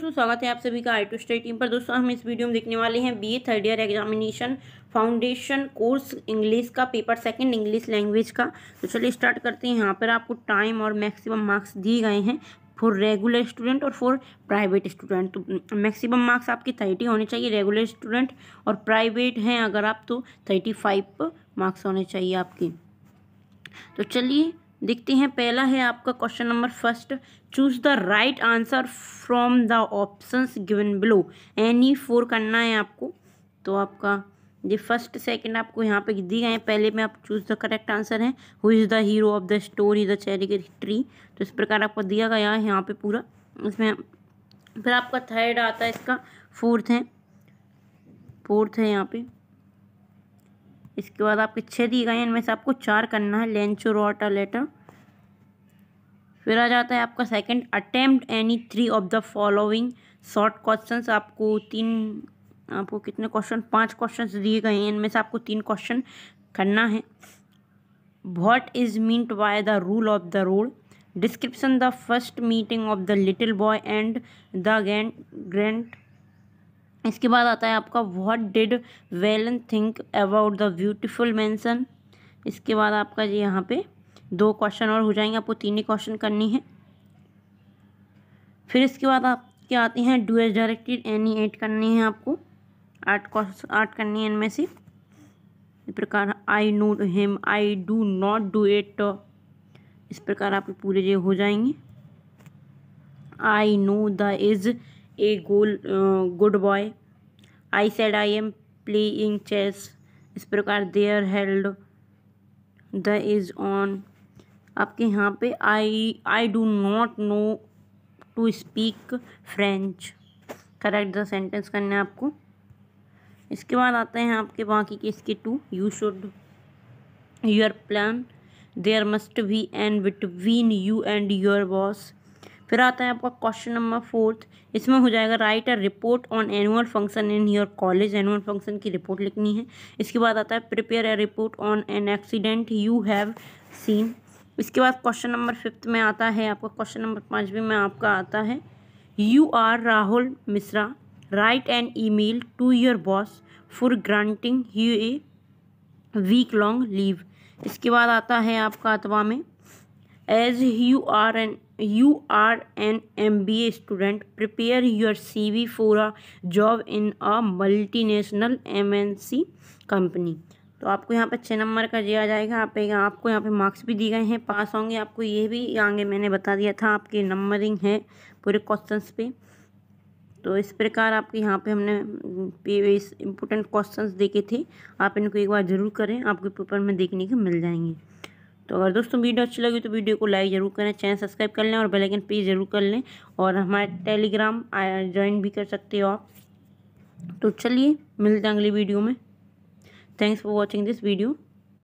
दोस्तों स्वागत है आप सभी का आई टू स्टडी टीम पर दोस्तों हम इस वीडियो में देखने वाले हैं B A third year examination foundation course English का पेपर सेकंड इंग्लिश लैंग्वेज का तो चलिए स्टार्ट करते हैं यहाँ पर आपको टाइम और मैक्सिमम मार्क्स दिए गए हैं फॉर रेगुलर स्टूडेंट और फॉर प्राइवेट स्टूडेंट तो मैक्सिमम मार्क्स आपके थर्टी होने चाहिए रेगुलर स्टूडेंट और प्राइवेट हैं अगर आप तो थर्टी फाइव मार्क्स होने चाहिए आपके तो चलिए देखते हैं पहला है आपका question number first choose the right answer from the options given below any four करना है आपको तो आपका ये फर्स्ट सेकंड आपको यहाँ पे दिए गए हैं पहले में आप चूज द करेक्ट आंसर है who is the hero of the story the cherry tree तो इस प्रकार आपको दिया गया है यहाँ पे पूरा उसमें फिर आपका थर्ड आता है इसका फोर्थ है फोर्थ है यहाँ पे इसके बाद आपके छः दिए गए हैं इनमें से आपको चार करना है लेंचो रोटा लेटर फिर आ जाता है आपका second attempt any three of the following short questions आपको तीन आपको कितने क्वेश्चन पांच क्वेश्चंस दिए गए हैं इनमें से आपको तीन क्वेश्चन करना है what is meant by the rule of the road description the first meeting of the little boy and the grand grand इसके बाद आता है आपका what did Velan think about the beautiful mansion इसके बाद आपका जी यहाँ पे दो क्वेश्चन और हो जाएंगे आपको तीन ही क्वेश्चन करनी है फिर इसके बाद आप क्या आते हैं do as directed any eight करनी है आपको आठ आठ करनी है इनमें से इस प्रकार I know him I do not do it इस प्रकार आपके पूरे ये हो जाएंगे I know the is a goal good boy I said I am playing chess इस प्रकार there held the is on आपके यहाँ पे I I do not know to speak French correct the sentence करना है आपको इसके बाद आते हैं आपके बाकी के इसके to you should your plan there must be and between you and your boss फिर आता है आपका क्वेश्चन नंबर फोर्थ इसमें हो जाएगा write a report on annual function in your college annual function की रिपोर्ट लिखनी है इसके बाद आता है prepare a report on an accident you have seen इसके बाद क्वेश्चन नंबर फिफ्थ में आता है आपका क्वेश्चन नंबर पाँचवीं में आपका आता है you are Rahul Mishra write an email to your boss for granting you a week long leave इसके बाद आता है आपका अतवा में as you are an you are an M B student prepare your C V prepare your job in a multinational M N C company तो आपको यहाँ पर छः नंबर का दिया जाएगा आप आपको यहाँ पे मार्क्स भी दिए गए हैं पास होंगे आपको ये भी आगे मैंने बता दिया था आपके नंबरिंग है पूरे क्वेश्चंस पे तो इस प्रकार आपके यहाँ पे हमने इम्पोर्टेंट क्वेश्चंस देखे थे आप इनको एक बार ज़रूर करें आपके पेपर में देखने को मिल जाएंगे तो अगर दोस्तों वीडियो अच्छी लगी तो वीडियो को लाइक ज़रूर करें चैनल सब्सक्राइब कर लें और बेलाइकन पे ज़रूर कर लें और हमारे टेलीग्राम ज्वाइन भी कर सकते हो आप तो चलिए मिलते हैं अगली वीडियो में thanks for watching this video